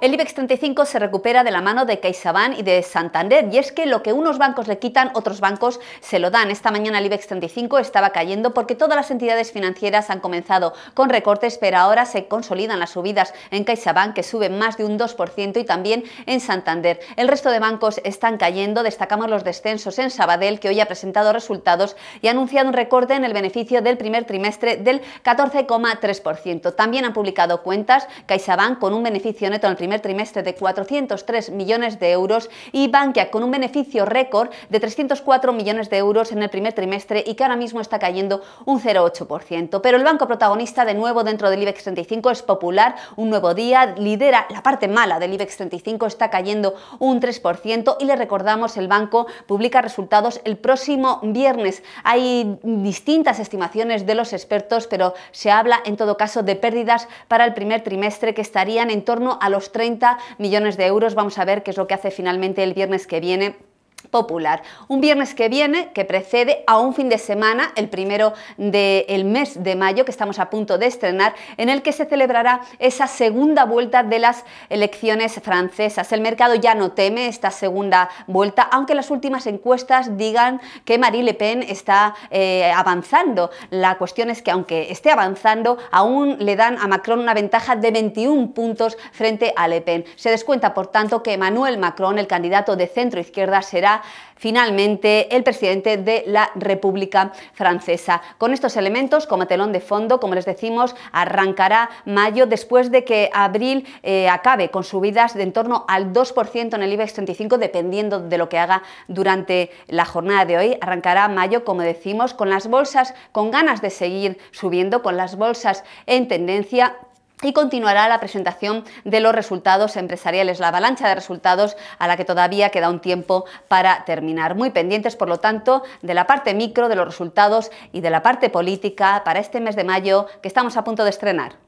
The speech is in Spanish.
El IBEX 35 se recupera de la mano de CaixaBank y de Santander, y es que lo que unos bancos le quitan, otros bancos se lo dan. Esta mañana el IBEX 35 estaba cayendo porque todas las entidades financieras han comenzado con recortes, pero ahora se consolidan las subidas en CaixaBank, que sube más de un 2%, y también en Santander. El resto de bancos están cayendo, destacamos los descensos en Sabadell, que hoy ha presentado resultados y ha anunciado un recorte en el beneficio del primer trimestre del 14,3%. También han publicado cuentas CaixaBank con un beneficio neto en el primer primer trimestre de 403 millones de euros y Bankia con un beneficio récord de 304 millones de euros en el primer trimestre y que ahora mismo está cayendo un 0,8%. Pero el banco protagonista de nuevo dentro del IBEX 35 es Popular, un nuevo día, lidera la parte mala del IBEX 35, está cayendo un 3% y le recordamos el banco publica resultados el próximo viernes. Hay distintas estimaciones de los expertos, pero se habla en todo caso de pérdidas para el primer trimestre que estarían en torno a los 30 millones de euros. Vamos a ver qué es lo que hace finalmente el viernes que viene popular. Un viernes que viene, que precede a un fin de semana, el primero del mes de mayo, que estamos a punto de estrenar, en el que se celebrará esa segunda vuelta de las elecciones francesas. El mercado ya no teme esta segunda vuelta, aunque las últimas encuestas digan que Marie Le Pen está eh, avanzando. La cuestión es que aunque esté avanzando, aún le dan a Macron una ventaja de 21 puntos frente a Le Pen. Se descuenta, por tanto, que Emmanuel Macron, el candidato de centro izquierda, será finalmente el presidente de la República Francesa. Con estos elementos, como telón de fondo, como les decimos, arrancará mayo después de que abril eh, acabe con subidas de en torno al 2% en el IBEX 35, dependiendo de lo que haga durante la jornada de hoy. Arrancará mayo, como decimos, con las bolsas con ganas de seguir subiendo, con las bolsas en tendencia y continuará la presentación de los resultados empresariales, la avalancha de resultados a la que todavía queda un tiempo para terminar. Muy pendientes, por lo tanto, de la parte micro, de los resultados y de la parte política para este mes de mayo que estamos a punto de estrenar.